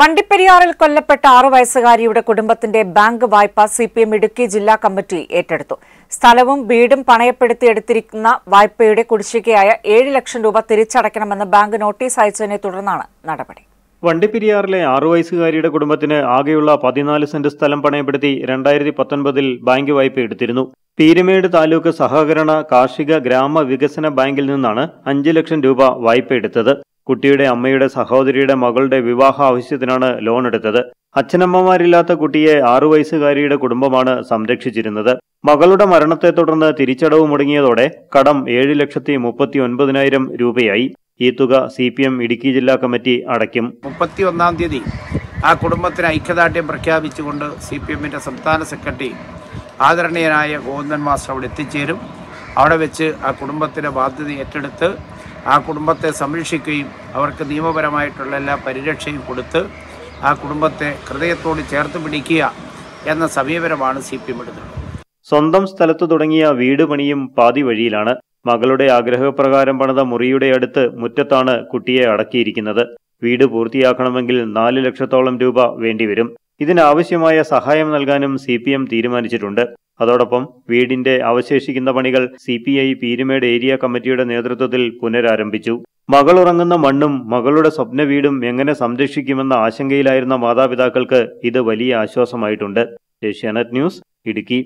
വണ്ടിപ്പെരിയാറിൽ കൊല്ലപ്പെട്ട ആറു വയസ്സുകാരിയുടെ കുടുംബത്തിന്റെ ബാങ്ക് വായ്പ സിപിഎം ഇടുക്കി ജില്ലാ കമ്മിറ്റി ഏറ്റെടുത്തു സ്ഥലവും വീടും പണയപ്പെടുത്തി എടുത്തിരിക്കുന്ന വായ്പയുടെ കുടിശ്ശികയായ ഏഴ് ലക്ഷം രൂപ തിരിച്ചടയ്ക്കണമെന്ന് ബാങ്ക് നോട്ടീസ് അയച്ചതിനെ തുടർന്നാണ് നടപടി വണ്ടിപ്പെരിയാറിലെ ആറു വയസ്സുകാരിയുടെ കുടുംബത്തിന് ആകെയുള്ള പതിനാല് സെന്റ് സ്ഥലം പണയപ്പെടുത്തി രണ്ടായിരത്തി പത്തൊൻപതിൽ ബാങ്ക് വായ്പ എടുത്തിരുന്നു പീരുമേട് താലൂക്ക് സഹകരണ കാർഷിക ഗ്രാമ വികസന ബാങ്കിൽ നിന്നാണ് അഞ്ച് ലക്ഷം രൂപ വായ്പ എടുത്തത് കുട്ടിയുടെ അമ്മയുടെ സഹോദരിയുടെ മകളുടെ വിവാഹ ആവശ്യത്തിനാണ് ലോൺ എടുത്തത് അച്ഛനമ്മമാരില്ലാത്ത കുട്ടിയെ ആറു വയസ്സുകാരിയുടെ കുടുംബമാണ് സംരക്ഷിച്ചിരുന്നത് മകളുടെ മരണത്തെ തുടർന്ന് തിരിച്ചടവ് മുടങ്ങിയതോടെ കടം ഏഴ് ലക്ഷത്തി മുപ്പത്തി ഒൻപതിനായിരം രൂപയായി ഈ തുക സി പി എം ഇടുക്കി ജില്ലാ കമ്മിറ്റി അടയ്ക്കും മുപ്പത്തി ഒന്നാം തീയതി ആ കുടുംബത്തിന് ഐക്യദാർഢ്യം പ്രഖ്യാപിച്ചുകൊണ്ട് സി പി എമ്മിന്റെ സംസ്ഥാന സെക്രട്ടറി ആദരണീയനായ ഗോവിന്ദൻ മാസ്റ്റർ അവിടെ എത്തിച്ചേരും അവിടെ വെച്ച് ആ കുടുംബത്തിന്റെ ബാധ്യത ഏറ്റെടുത്ത് ആ കുടുംബത്തെ സംരക്ഷിക്കുകയും അവർക്ക് നിയമപരമായിട്ടുള്ള എല്ലാ പരിരക്ഷയും കൊടുത്ത് ആ കുടുംബത്തെ ഹൃദയത്തോട് ചേർത്ത് പിടിക്കുക എന്ന സമീപനമാണ് സി പി എം എടുത്തത് സ്വന്തം സ്ഥലത്തു തുടങ്ങിയ വീട് പണിയും പാതി വഴിയിലാണ് മകളുടെ ആഗ്രഹപ്രകാരം പണിത മുറിയുടെ അടുത്ത് മുറ്റത്താണ് കുട്ടിയെ അടക്കിയിരിക്കുന്നത് വീട് പൂർത്തിയാക്കണമെങ്കിൽ നാല് ലക്ഷത്തോളം രൂപ വേണ്ടിവരും ഇതിനാവശ്യമായ സഹായം നൽകാനും സി തീരുമാനിച്ചിട്ടുണ്ട് അതോടൊപ്പം വീടിന്റെ അവശേഷിക്കുന്ന പണികൾ C P I Peermade area കമ്മിറ്റിയുടെ നേതൃത്വത്തിൽ പുനരാരംഭിച്ചു മകൾ ഉറങ്ങുന്ന മണ്ണും മകളുടെ സ്വപ്ന വീടും എങ്ങനെ സംരക്ഷിക്കുമെന്ന ആശങ്കയിലായിരുന്ന മാതാപിതാക്കൾക്ക് ഇത് വലിയ ആശ്വാസമായിട്ടുണ്ട് ഏഷ്യാനെറ്റ് ന്യൂസ് ഇടുക്കി